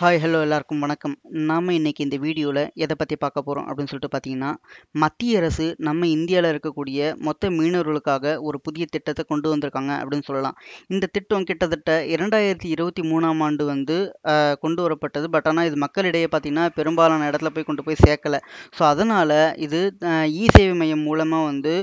hi hello எல்லாருக்கும் வணக்கம் நாம் இன்றைக்கி இந்த வீடியோவில் எதை பற்றி பார்க்க போகிறோம் அப்படின்னு சொல்லிட்டு பார்த்தீங்கன்னா மத்திய அரசு நம்ம இந்தியாவில் இருக்கக்கூடிய மொத்த மீனவர்களுக்காக ஒரு புதிய திட்டத்தை கொண்டு வந்திருக்காங்க அப்படின்னு சொல்லலாம் இந்த திட்டம் கிட்டத்தட்ட இரண்டாயிரத்தி இருபத்தி மூணாம் ஆண்டு வந்து கொண்டு வரப்பட்டது பட் ஆனால் இது மக்களிடையே பார்த்திங்கன்னா பெரும்பாலான இடத்துல போய் கொண்டு போய் சேர்க்கலை ஸோ அதனால் இது இ சேவை மையம் மூலமாக வந்து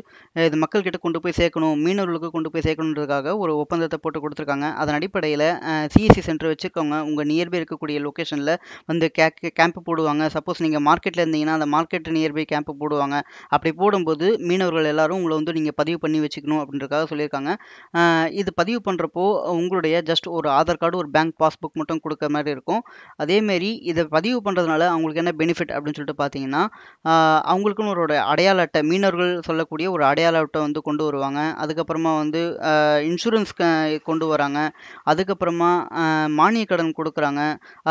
இது மக்கள்கிட்ட கொண்டு போய் சேர்க்கணும் மீனவர்களுக்கு கொண்டு போய் சேர்க்கணுன்றதுக்காக ஒரு ஒப்பந்தத்தை போட்டு கொடுத்துருக்காங்க அதன் அடிப்படையில் சிஎஸ்சி சென்டர் வச்சுருக்கவங்க உங்கள் நியர்பை இருக்கக்கூடிய லொக்கேஷனில் வந்து கே கேம்ப் போடுவாங்க சப்போஸ் நீங்கள் மார்க்கெட்டில் இருந்தீங்கன்னா அந்த மார்க்கெட் நியர்பை கேம்ப் போடுவாங்க அப்படி போடும்போது மீனவர்கள் எல்லாரும் உங்களை வந்து நீங்கள் பதிவு பண்ணி வச்சுக்கணும் அப்படின்றக்காக சொல்லியிருக்காங்க இது பதிவு பண்ணுறப்போ உங்களுடைய ஜஸ்ட் ஒரு ஆதார் கார்டு ஒரு பேங்க் பாஸ்புக் மட்டும் கொடுக்குற மாதிரி இருக்கும் அதேமாரி இதை பதிவு பண்ணுறதுனால அவங்களுக்கு என்ன பெனிஃபிட் அப்படின்னு சொல்லிட்டு பார்த்தீங்கன்னா அவங்களுக்குன்னு ஒரு அடையாள அட்டை மீனவர்கள் சொல்லக்கூடிய ஒரு அடையாள அட்டை வந்து கொண்டு வருவாங்க அதுக்கப்புறமா வந்து இன்சூரன்ஸ் கொண்டு வராங்க அதுக்கப்புறமா மானிய கடன் கொடுக்குறாங்க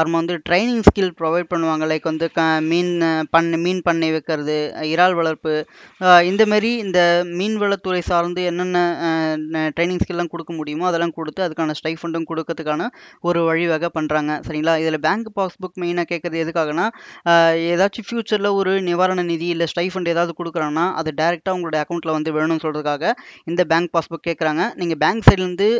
நம்ம வந்து ட்ரைனிங் ஸ்கில் ப்ரொவைட் பண்ணுவாங்க லைக் வந்து க மீன் பண் மீன் பண்ணை வைக்கிறது இறால் வளர்ப்பு இந்தமாரி இந்த மீன்வளத்துறை சார்ந்து என்னென்ன ட்ரைனிங் ஸ்கில்லாம் கொடுக்க முடியுமோ அதெல்லாம் கொடுத்து அதுக்கான ஸ்டைஃபண்டும் கொடுக்கறதுக்கான ஒரு வழிவகை பண்ணுறாங்க சரிங்களா இதில் பேங்க் பாஸ்புக் மெயினாக கேட்குறது எதுக்காகனா ஏதாச்சும் ஃப்யூச்சரில் ஒரு நிவாரண நிதி இல்லை ஸ்டைஃபண்ட் ஏதாவது கொடுக்குறாங்கன்னா அது டேரெக்டாக உங்களுடைய அக்கௌண்ட்டில் வந்து வேணும்னு சொல்கிறதுக்காக இந்த பேங்க் பாஸ்புக் கேட்குறாங்க நீங்கள் பேங்க் சைட்லேருந்து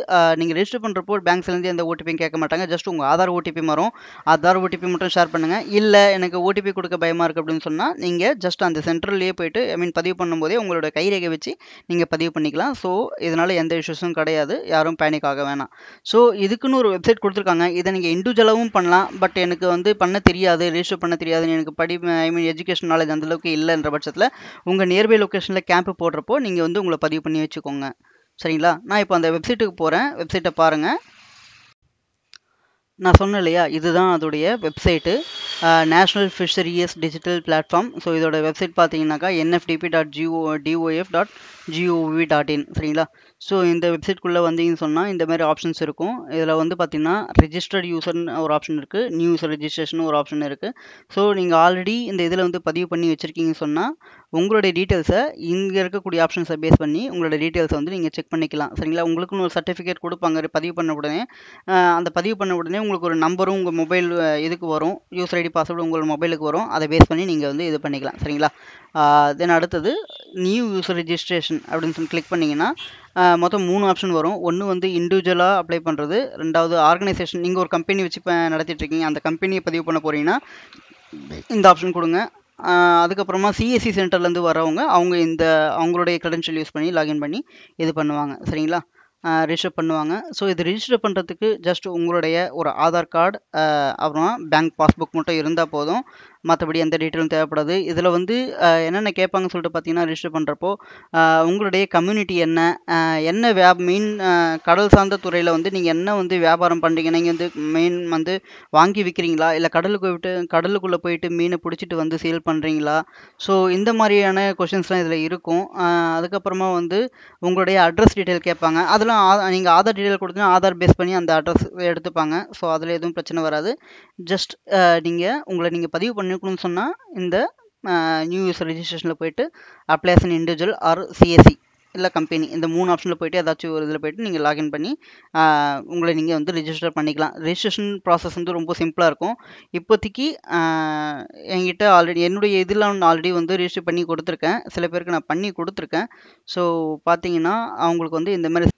நீங்கள் ரெஜிஸ்டர் பண்ணுறப்போ பேங்க் சைட்லேருந்து எந்த ஓடிபியும் கேட்க மாட்டாங்க ஜஸ்ட் உங்கள் ஆதார் ஓடிபி வரும் ஆதார் ஓடிபி மட்டும் ஷேர் பண்ணுங்கள் இல்லை எனக்கு ஓடிபி கொடுக்க பயமாக இருக்குது அப்படின்னு சொன்னால் நீங்கள் ஜஸ்ட் அந்த சென்ட்ரல்லையே போயிட்டு ஐ மீன் பதிவு பண்ணும்போதே உங்களோட கைரேகை வச்சு நீங்கள் பதிவு பண்ணிக்கலாம் ஸோ இதனால் எந்த இஷ்யூஸும் கிடையாது யாரும் பேனிக் ஆக வேணாம் ஸோ இதுக்குன்னு ஒரு வெப்சைட் கொடுத்துருக்காங்க இதை நீங்கள் இண்டிவிஜுவலாகவும் பண்ணலாம் பட் எனக்கு வந்து பண்ண தெரியாது ரிஜிஸ்டர் பண்ண தெரியாது எனக்கு படி ஐ மீன் எஜுகேஷன் நாலேஜ் அந்தளவுக்கு இல்லைன்ற பட்சத்தில் உங்கள் நியர்பை லொக்கேஷனில் கேம்ப் போடுறப்போ நீங்கள் வந்து உங்களை பதிவு பண்ணி வச்சுக்கோங்க சரிங்களா நான் இப்போ அந்த வெப்சைட்டுக்கு போகிறேன் வெப்சைட்டை பாருங்கள் நான் சொன்னேன் இல்லையா இதுதான் அதோடைய website national fisheries digital platform so இதோட வெப்சைட் பார்த்தீங்கன்னாக்கா NFDP dot GO DOF dot GOV dot IN சரிங்களா ஸோ இந்த வெப்சைட்குள்ளே வந்தீங்கன்னு சொன்னால் இந்த மாதிரி ஆப்ஷன்ஸ் இருக்கும் இதில் வந்து பார்த்தீங்கன்னா ரிஜிஸ்டர்ட் யூசர்னு ஒரு ஆப்ஷன் இருக்குது நியூஸ் ரிஜிஸ்ட்ரேஷன் ஒரு ஆப்ஷன் இருக்குது ஸோ நீங்கள் ஆல்ரெடி இந்த இதில் வந்து பதிவு பண்ணி வச்சுருக்கீங்கன்னு சொன்னால் உங்களுடைய டீட்டெயில்ஸை இங்கே இருக்கக்கூடிய ஆப்ஷன்ஸை பேஸ் பண்ணி உங்களோட டீட்டெயில்ஸை வந்து நீங்கள் செக் பண்ணிக்கலாம் சரிங்களா உங்களுக்குன்னு ஒரு சர்டிஃபிகேட் கொடுப்பாங்க பதிவு பண்ண உடனே அந்த பதிவு பண்ண உடனே உங்களுக்கு ஒரு நம்பரும் உங்கள் மொபைல் இதுக்கு வரும் யூசர் ஐடி பாஸ்வேர்டு உங்களோட மொபைலுக்கு வரும் அதை பேஸ் பண்ணி நீங்கள் வந்து இது பண்ணிக்கலாம் சரிங்களா தென் அடுத்தது நியூ யூசர் ரிஜிஸ்ட்ரேஷன் அப்படின்னு சொல்லி கிளிக் பண்ணிங்கன்னா மொத்தம் மூணு ஆப்ஷன் வரும் ஒன்று வந்து இண்டிவிஜுவலாக அப்ளை பண்ணுறது ரெண்டாவது ஆர்கனைசேஷன் நீங்கள் ஒரு கம்பெனி வச்சு இப்போ நடத்திட்டுருக்கீங்க அந்த கம்பெனியை பதிவு பண்ண போகிறீங்கன்னா இந்த ஆப்ஷன் கொடுங்க அதுக்கப்புறமா சிஎஸ்சி சென்டர்லேருந்து வரவங்க அவங்க இந்த அவங்களுடைய கிரெடென்ஷியல் யூஸ் பண்ணி லாகின் பண்ணி இது பண்ணுவாங்க சரிங்களா ரிஜிஸ்டர் பண்ணுவாங்க ஸோ இது ரிஜிஸ்டர் பண்ணுறதுக்கு ஜஸ்ட் உங்களுடைய ஒரு ஆதார் கார்டு அப்புறமா பேங்க் பாஸ்புக் மட்டும் இருந்தால் போதும் மற்றபடி எந்த டீட்டெயிலும் தேவைப்படாது இதில் வந்து என்னென்ன கேட்பாங்கன்னு சொல்லிட்டு பார்த்தீங்கன்னா ரிஜிஸ்டர் பண்ணுறப்போ உங்களுடைய கம்யூனிட்டி என்ன என்ன வியா மெயின் கடல் சார்ந்த துறையில் வந்து நீங்கள் என்ன வந்து வியாபாரம் பண்ணுறீங்க நீங்கள் வந்து மெயின் வந்து வாங்கி விற்கிறீங்களா இல்லை கடலுக்கு விட்டு கடலுக்குள்ளே போயிட்டு மீனை பிடிச்சிட்டு வந்து சேல் பண்ணுறீங்களா ஸோ இந்த மாதிரியான கொஷின்ஸ்லாம் இதில் இருக்கும் அதுக்கப்புறமா வந்து உங்களுடைய அட்ரஸ் டீட்டெயில் கேட்பாங்க அதெல்லாம் நீங்கள் ஆதார் டீட்டெயில் கொடுத்தீங்கன்னா ஆதார் பேஸ் பண்ணி அந்த அட்ரஸ் எடுத்துப்பாங்க ஸோ அதில் எதுவும் பிரச்சனை வராது ஜஸ்ட் நீங்கள் உங்களை நீங்கள் பதிவு பண்ணி பண்ணிக்கணும்னு சொன்னால் இந்த நியூ யூஸர் ரெஜிஸ்ட்ரேஷனில் போயிட்டு apply as an individual or CSC இல்லை கம்பெனி இந்த மூணு ஆப்ஷனில் போயிட்டு ஏதாச்சும் ஒரு இதில் போயிட்டு நீங்கள் லாகின் பண்ணி உங்களை நீங்கள் வந்து ரிஜிஸ்டர் பண்ணிக்கலாம் ரிஜிஸ்ட்ரேஷன் ப்ராசஸ் வந்து ரொம்ப சிம்பிளாக இருக்கும் இப்போதைக்கு என்கிட்ட ஆல்ரெடி என்னுடைய இதில் ஒன்று ஆல்ரெடி வந்து ரிஜிஸ்டர் பண்ணி கொடுத்துருக்கேன் சில பேருக்கு நான் பண்ணி கொடுத்துருக்கேன் ஸோ பார்த்தீங்கன்னா அவங்களுக்கு வந்து இந்த மாதிரி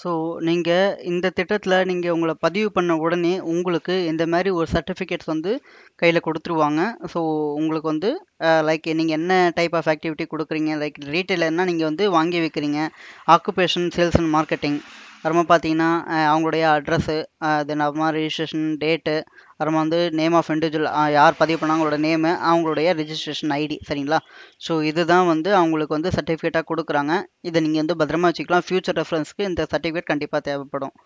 ஸோ நீங்கள் இந்த திட்டத்தில் நீங்கள் உங்களை பதிவு பண்ண உடனே உங்களுக்கு இந்த மாதிரி ஒரு சர்டிஃபிகேட்ஸ் வந்து கையில் கொடுத்துருவாங்க ஸோ உங்களுக்கு வந்து லைக் நீங்கள் என்ன டைப் ஆஃப் ஆக்டிவிட்டி கொடுக்குறீங்க லைக் ரீட்டைலர்னால் நீங்கள் வந்து வாங்கி விற்கிறீங்க ஆக்குபேஷன் சேல்ஸ் அண்ட் மார்க்கெட்டிங் அப்புறமா பார்த்தீங்கன்னா அவங்களுடைய அட்ரஸு தென் அப்புறமா ரிஜிஸ்ட்ரேஷன் டேட்டு அப்புறமா வந்து நேம் ஆஃப் இண்டிவிஜுவல் யார் பதிவு பண்ணாங்களோட நேமு அவங்களுடைய ரிஜிஸ்ட்ரேஷன் ஐடி சரிங்களா ஸோ இதுதான் வந்து அவங்களுக்கு வந்து சர்டிஃபிகேட்டாக கொடுக்குறாங்க இதை நீங்கள் வந்து பத்திரமா வச்சுக்கலாம் ஃபியூச்சர் ரெஃபரன்ஸ்க்கு இந்த சர்டிஃபிகேட் கண்டிப்பாக தேவைப்படும்